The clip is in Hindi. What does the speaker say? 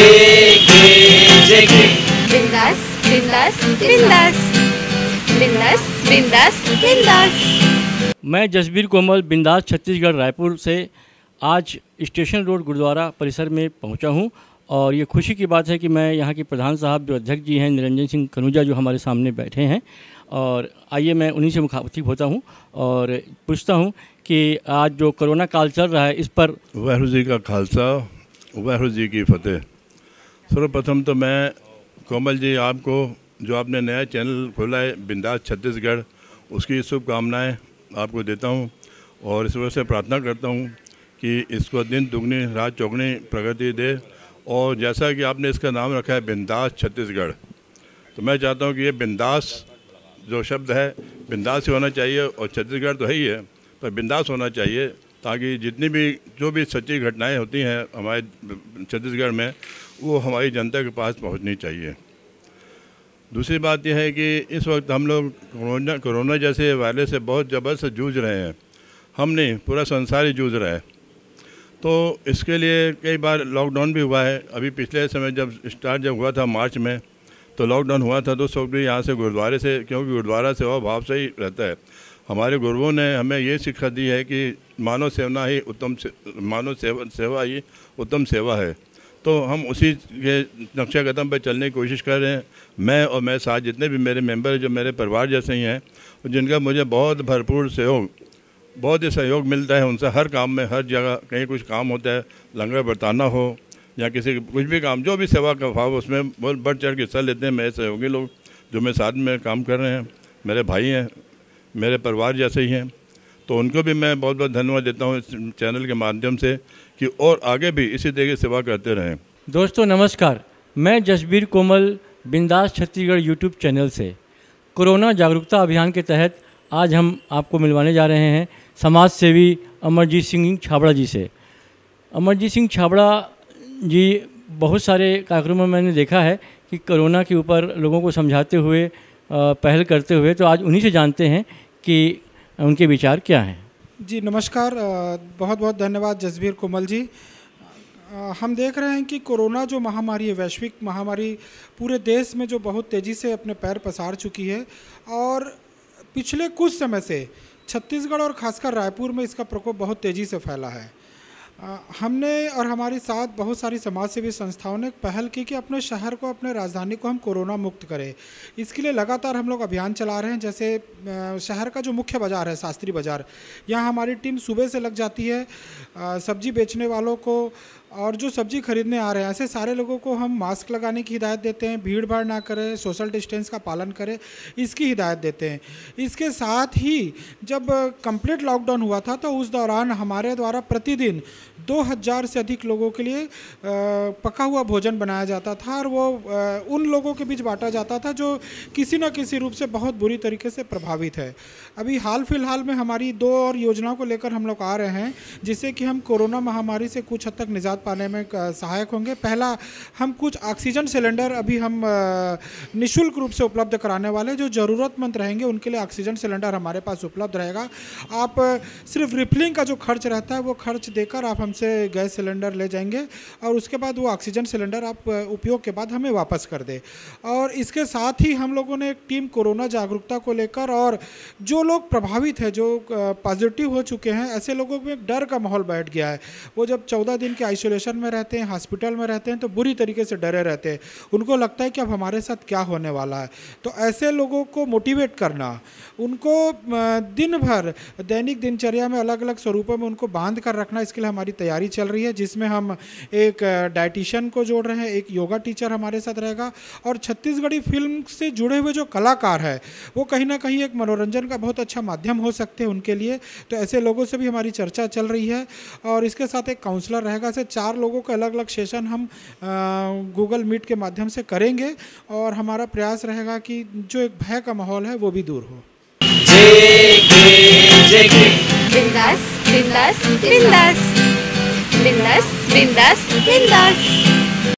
बिंदास बिंदास बिंदास बिंदास बिंदास बिंदास मैं जसबीर कोमल बिंदास छत्तीसगढ़ रायपुर से आज स्टेशन रोड गुरुद्वारा परिसर में पहुंचा हूं और ये खुशी की बात है कि मैं यहाँ के प्रधान साहब जो अध्यक्ष जी हैं निरंजन सिंह कनुजा जो हमारे सामने बैठे हैं और आइए मैं उन्हीं से मुखातिब होता हूँ और पूछता हूँ कि आज जो कोरोना काल चल रहा है इस पर वाहू जी का खालसा वाहू जी की फतेह सर्वप्रथम तो मैं कोमल जी आपको जो आपने नया चैनल खोला है बिंदास छत्तीसगढ़ उसकी शुभकामनाएँ आपको देता हूँ और इस वजह से प्रार्थना करता हूँ कि इसको दिन दुगनी रात चौगनी प्रगति दे और जैसा कि आपने इसका नाम रखा है बिंदास छत्तीसगढ़ तो मैं चाहता हूँ कि ये बिंदास जो शब्द है बिंदास ही होना चाहिए और छत्तीसगढ़ तो है ही है पर बिंदास होना चाहिए ताकि जितनी भी जो भी सच्ची घटनाएं होती हैं हमारे छत्तीसगढ़ में वो हमारी जनता के पास पहुंचनी चाहिए दूसरी बात यह है कि इस वक्त हम लोग कोरोना कोरोना जैसे वायरस से बहुत ज़बरदस्त जूझ रहे हैं हम नहीं पूरा संसार ही जूझ रहा है तो इसके लिए कई बार लॉकडाउन भी हुआ है अभी पिछले समय जब स्टार्ट जब हुआ था मार्च में तो लॉकडाउन हुआ था तो सब भी यहाँ से गुरुद्वारे से क्योंकि गुरुद्वारा सेवा भाव से ही रहता है हमारे गुरुओं ने हमें ये शिक्षा दी है कि मानव सेवना ही उत्तम से, मानव सेवा सेवा ही उत्तम सेवा है तो हम उसी के नक्शा कदम पर चलने की कोशिश कर रहे हैं मैं और मेरे साथ जितने भी मेरे मेंबर जो मेरे परिवार जैसे ही हैं जिनका मुझे बहुत भरपूर सहयोग बहुत ही सहयोग मिलता है उनसे हर काम में हर जगह कहीं कुछ काम होता है लंगर बरताना हो या किसी कुछ भी काम जो भी सेवा का भाव उसमें बहुत बढ़ चढ़ के हिस्सा लेते हैं मेरे सहयोगी लोग जो मेरे साथ में काम कर रहे हैं मेरे भाई हैं मेरे परिवार जैसे ही हैं तो उनको भी मैं बहुत बहुत धन्यवाद देता हूँ इस चैनल के माध्यम से कि और आगे भी इसी तरह की सेवा करते रहें दोस्तों नमस्कार मैं जसबीर कोमल बिंदास छत्तीसगढ़ यूट्यूब चैनल से कोरोना जागरूकता अभियान के तहत आज हम आपको मिलवाने जा रहे हैं समाज सेवी अमरजीत सिंह छाबड़ा जी से अमरजीत सिंह छाबड़ा जी बहुत सारे कार्यक्रमों में मैंने देखा है कि कोरोना के ऊपर लोगों को समझाते हुए पहल करते हुए तो आज उन्हीं से जानते हैं कि उनके विचार क्या हैं जी नमस्कार बहुत बहुत धन्यवाद जसबीर कोमल जी हम देख रहे हैं कि कोरोना जो महामारी है वैश्विक महामारी पूरे देश में जो बहुत तेज़ी से अपने पैर पसार चुकी है और पिछले कुछ समय से छत्तीसगढ़ और खासकर रायपुर में इसका प्रकोप बहुत तेज़ी से फैला है हमने और हमारे साथ बहुत सारी समाज सेवी संस्थाओं ने पहल की कि अपने शहर को अपने राजधानी को हम कोरोना मुक्त करें इसके लिए लगातार हम लोग अभियान चला रहे हैं जैसे शहर का जो मुख्य बाज़ार है शास्त्री बाज़ार यहाँ हमारी टीम सुबह से लग जाती है सब्जी बेचने वालों को और जो सब्जी खरीदने आ रहे हैं ऐसे सारे लोगों को हम मास्क लगाने की हिदायत देते हैं भीड़ भाड़ ना करें सोशल डिस्टेंस का पालन करें इसकी हिदायत देते हैं इसके साथ ही जब कंप्लीट लॉकडाउन हुआ था तो उस दौरान हमारे द्वारा प्रतिदिन 2000 से अधिक लोगों के लिए पका हुआ भोजन बनाया जाता था और वो उन लोगों के बीच बांटा जाता था जो किसी न किसी रूप से बहुत बुरी तरीके से प्रभावित है अभी हाल फिलहाल में हमारी दो और योजनाओं को लेकर हम लोग आ रहे हैं जिससे कि हम कोरोना महामारी से कुछ हद तक निजात पाने में सहायक होंगे पहला हम कुछ ऑक्सीजन सिलेंडर अभी हम निशुल्क रूप से उपलब्ध कराने वाले जो ज़रूरतमंद रहेंगे उनके लिए ऑक्सीजन सिलेंडर हमारे पास उपलब्ध रहेगा आप सिर्फ रिफिलिंग का जो खर्च रहता है वो खर्च देकर आप हमसे गैस सिलेंडर ले जाएंगे और उसके बाद वो ऑक्सीजन सिलेंडर आप उपयोग के बाद हमें वापस कर दे और इसके साथ ही हम लोगों ने एक टीम कोरोना जागरूकता को लेकर और जो लोग प्रभावित है जो पॉजिटिव हो चुके हैं ऐसे लोगों में डर का माहौल बैठ गया है वो जब चौदह दिन के आइसोलेट आइसोलेशन में रहते हैं हॉस्पिटल में रहते हैं तो बुरी तरीके से डरे रहते हैं उनको लगता है कि अब हमारे साथ क्या होने वाला है तो ऐसे लोगों को मोटिवेट करना उनको दिन भर दैनिक दिनचर्या में अलग अलग स्वरूपों में उनको बांध कर रखना इसके लिए हमारी तैयारी चल रही है जिसमें हम एक डाइटिशियन को जोड़ रहे हैं एक योगा टीचर हमारे साथ रहेगा और छत्तीसगढ़ी फिल्म से जुड़े हुए जो कलाकार है वो कहीं ना कहीं एक मनोरंजन का बहुत अच्छा माध्यम हो सकते हैं उनके लिए तो ऐसे लोगों से भी हमारी चर्चा चल रही है और इसके साथ एक काउंसलर रहेगा से चार लोगों का अलग अलग सेशन हम गूगल मीट के माध्यम से करेंगे और हमारा प्रयास रहेगा कि जो एक भय का माहौल है वो भी दूर हो